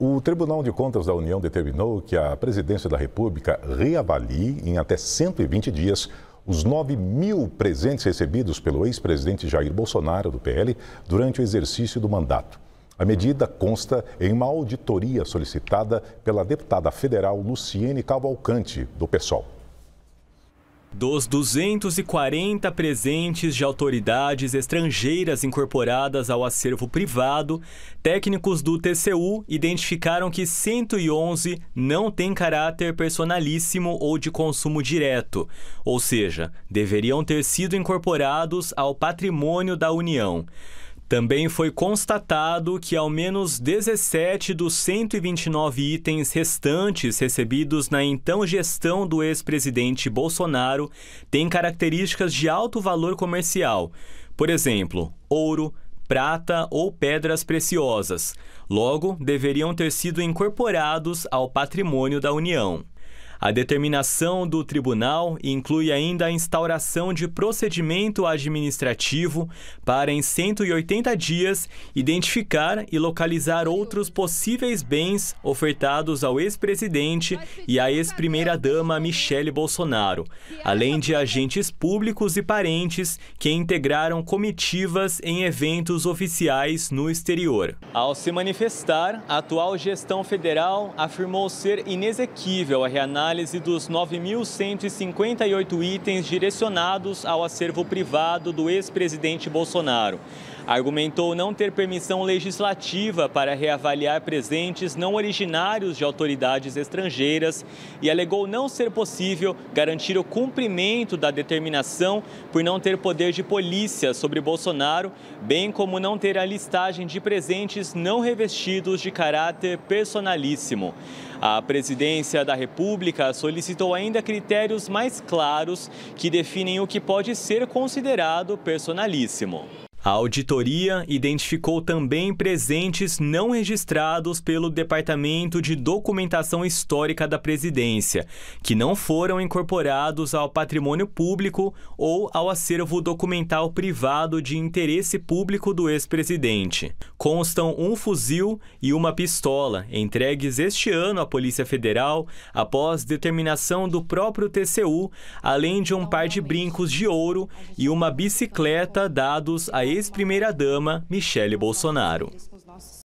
O Tribunal de Contas da União determinou que a Presidência da República reavalie em até 120 dias os 9 mil presentes recebidos pelo ex-presidente Jair Bolsonaro, do PL, durante o exercício do mandato. A medida consta em uma auditoria solicitada pela deputada federal Luciene Cavalcante, do PSOL. Dos 240 presentes de autoridades estrangeiras incorporadas ao acervo privado, técnicos do TCU identificaram que 111 não têm caráter personalíssimo ou de consumo direto, ou seja, deveriam ter sido incorporados ao patrimônio da União. Também foi constatado que ao menos 17 dos 129 itens restantes recebidos na então gestão do ex-presidente Bolsonaro têm características de alto valor comercial, por exemplo, ouro, prata ou pedras preciosas. Logo, deveriam ter sido incorporados ao patrimônio da União. A determinação do tribunal inclui ainda a instauração de procedimento administrativo para, em 180 dias, identificar e localizar outros possíveis bens ofertados ao ex-presidente e à ex-primeira-dama Michele Bolsonaro, além de agentes públicos e parentes que integraram comitivas em eventos oficiais no exterior. Ao se manifestar, a atual gestão federal afirmou ser inexequível a reanálise análise dos 9.158 itens direcionados ao acervo privado do ex-presidente Bolsonaro. Argumentou não ter permissão legislativa para reavaliar presentes não originários de autoridades estrangeiras e alegou não ser possível garantir o cumprimento da determinação por não ter poder de polícia sobre Bolsonaro, bem como não ter a listagem de presentes não revestidos de caráter personalíssimo. A presidência da República Pública solicitou ainda critérios mais claros que definem o que pode ser considerado personalíssimo. A auditoria identificou também presentes não registrados pelo Departamento de Documentação Histórica da Presidência, que não foram incorporados ao patrimônio público ou ao acervo documental privado de interesse público do ex-presidente. Constam um fuzil e uma pistola, entregues este ano à Polícia Federal após determinação do próprio TCU, além de um par de brincos de ouro e uma bicicleta dados a ex-primeira-dama Michele Bolsonaro.